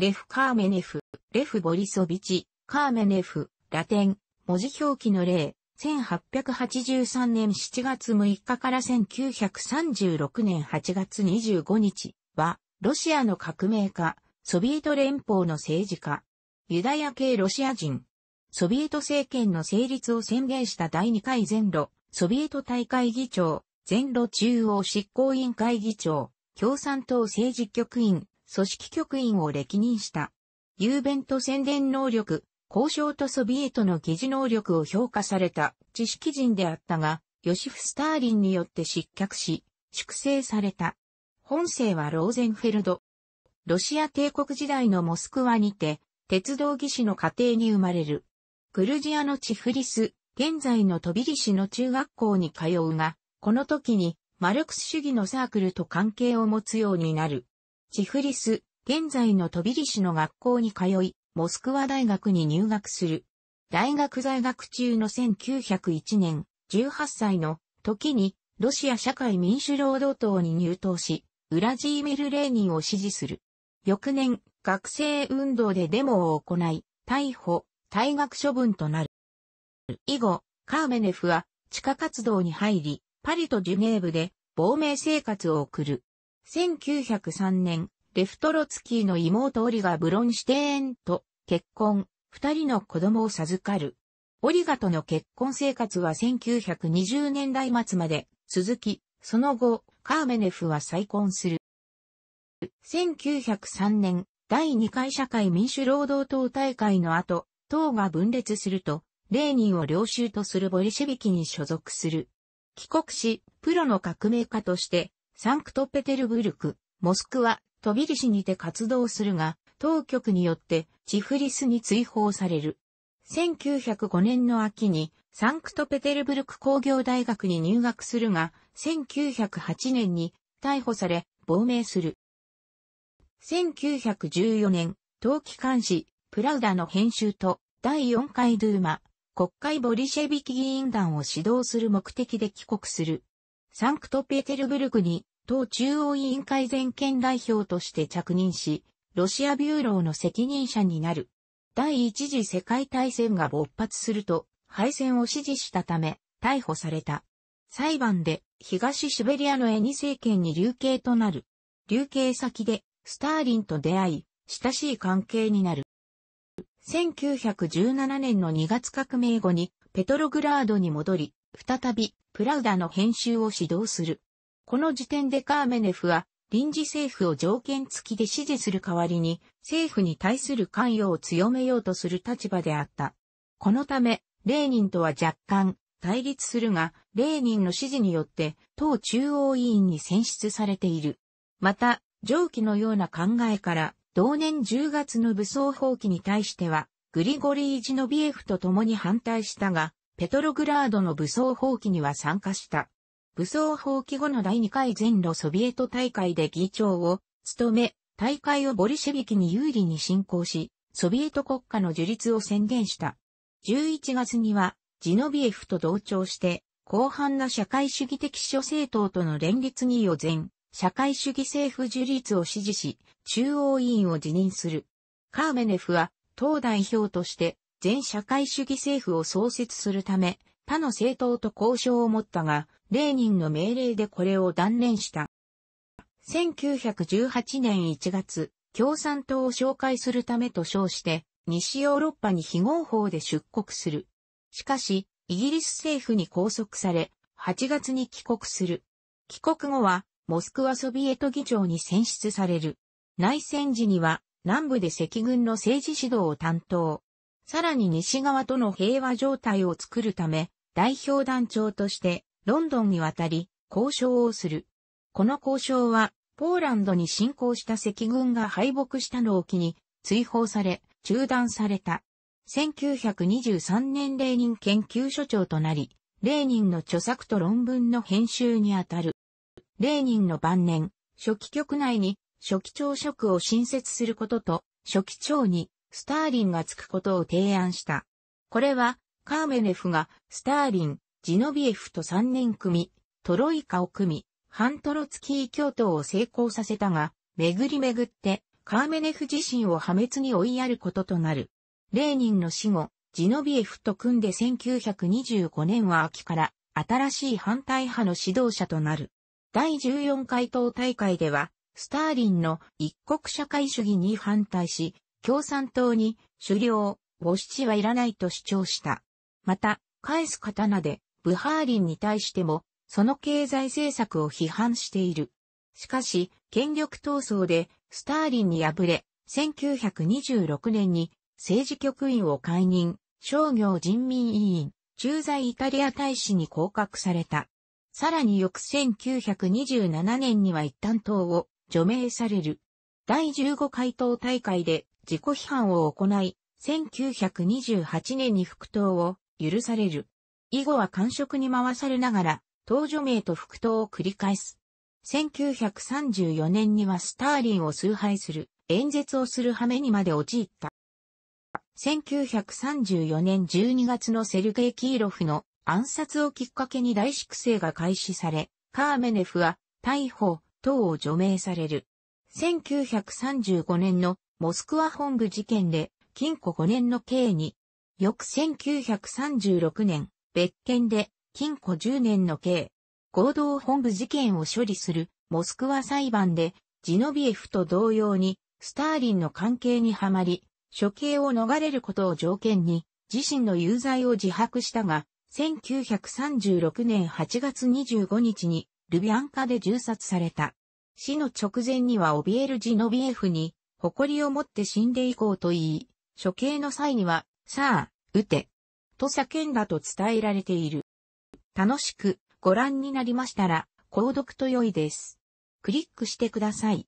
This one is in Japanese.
レフ・カーメネフ、レフ・ボリソビチ、カーメネフ、ラテン、文字表記の例、1883年7月6日から1936年8月25日は、ロシアの革命家、ソビエト連邦の政治家、ユダヤ系ロシア人、ソビエト政権の成立を宣言した第2回全路、ソビエト大会議長、全路中央執行委員会議長、共産党政治局員、組織局員を歴任した。雄弁と宣伝能力、交渉とソビエトの議事能力を評価された知識人であったが、ヨシフ・スターリンによって失脚し、粛清された。本性はローゼンフェルド。ロシア帝国時代のモスクワにて、鉄道技師の家庭に生まれる。グルジアのチフリス、現在のトビリシの中学校に通うが、この時にマルクス主義のサークルと関係を持つようになる。チフリス、現在のトビリシの学校に通い、モスクワ大学に入学する。大学在学中の1901年、18歳の時に、ロシア社会民主労働党に入党し、ウラジーミル・レーニンを支持する。翌年、学生運動でデモを行い、逮捕、退学処分となる。以後、カーメネフは地下活動に入り、パリとジュネーブで亡命生活を送る。1903年、レフトロツキーの妹オリガ・ブロンシテーンと結婚、二人の子供を授かる。オリガとの結婚生活は1920年代末まで続き、その後、カーメネフは再婚する。1903年、第2回社会民主労働党大会の後、党が分裂すると、レーニンを領収とするボリシェビキに所属する。帰国し、プロの革命家として、サンクトペテルブルク、モスクワ、トビリシにて活動するが、当局によってチフリスに追放される。1905年の秋にサンクトペテルブルク工業大学に入学するが、1908年に逮捕され、亡命する。1914年、冬季監視、プラウダの編集と、第4回ドゥーマ、国会ボリシェビキ議員団を指導する目的で帰国する。サンクトペテルブルクに党中央委員会全権代表として着任し、ロシアビューローの責任者になる。第一次世界大戦が勃発すると、敗戦を支持したため、逮捕された。裁判で、東シベリアのエニ政権に流刑となる。流刑先で、スターリンと出会い、親しい関係になる。1917年の2月革命後に、ペトログラードに戻り、再び、プラウダの編集を指導する。この時点でカーメネフは臨時政府を条件付きで支持する代わりに政府に対する関与を強めようとする立場であった。このため、レーニンとは若干対立するが、レーニンの支持によって党中央委員に選出されている。また、上記のような考えから、同年10月の武装放棄に対しては、グリゴリー・ジノビエフと共に反対したが、ペトログラードの武装放棄には参加した。武装放棄後の第2回全ロソビエト大会で議長を務め、大会をボリシェビキに有利に進行し、ソビエト国家の樹立を宣言した。11月には、ジノビエフと同調して、広範な社会主義的諸政党との連立に予前、社会主義政府樹立を支持し、中央委員を辞任する。カーメネフは、党代表として、全社会主義政府を創設するため、他の政党と交渉を持ったが、レーニンの命令でこれを断念した。1918年1月、共産党を紹介するためと称して、西ヨーロッパに非合法で出国する。しかし、イギリス政府に拘束され、8月に帰国する。帰国後は、モスクワソビエト議長に選出される。内戦時には、南部で赤軍の政治指導を担当。さらに西側との平和状態を作るため、代表団長として、ロンドンに渡り、交渉をする。この交渉は、ポーランドに侵攻した赤軍が敗北したのを機に、追放され、中断された。1923年レーニン研究所長となり、レーニンの著作と論文の編集にあたる。レーニンの晩年、初期局内に初期長職を新設することと、初期長にスターリンがつくことを提案した。これは、カーメネフがスターリン、ジノビエフと3年組、トロイカを組み、ハントロツキー共闘を成功させたが、巡り巡って、カーメネフ自身を破滅に追いやることとなる。レーニンの死後、ジノビエフと組んで1925年は秋から新しい反対派の指導者となる。第14回党大会では、スターリンの一国社会主義に反対し、共産党に狩猟、母子地はいらないと主張した。また、返す刀でブハーリンに対しても、その経済政策を批判している。しかし、権力闘争でスターリンに敗れ、1926年に政治局員を解任、商業人民委員、駐在イタリア大使に降格された。さらに翌1927年には一旦党を除名される。第15回党大会で自己批判を行い、1928年に副党を許される。以後は官職に回されながら、当助名と復党を繰り返す。1934年にはスターリンを崇拝する、演説をする羽目にまで陥った。1934年12月のセルゲイ・キーロフの暗殺をきっかけに大粛清が開始され、カーメネフは逮捕、党を除名される。1935年のモスクワ本部事件で禁錮5年の刑に、翌1936年、別件で禁錮10年の刑、合同本部事件を処理するモスクワ裁判でジノビエフと同様にスターリンの関係にはまり、処刑を逃れることを条件に自身の有罪を自白したが、1936年8月25日にルビアンカで銃殺された。死の直前には怯えるジノビエフに誇りを持って死んでいこうと言い、処刑の際には、さあ、撃て、と叫んだと伝えられている。楽しくご覧になりましたら、購読と良いです。クリックしてください。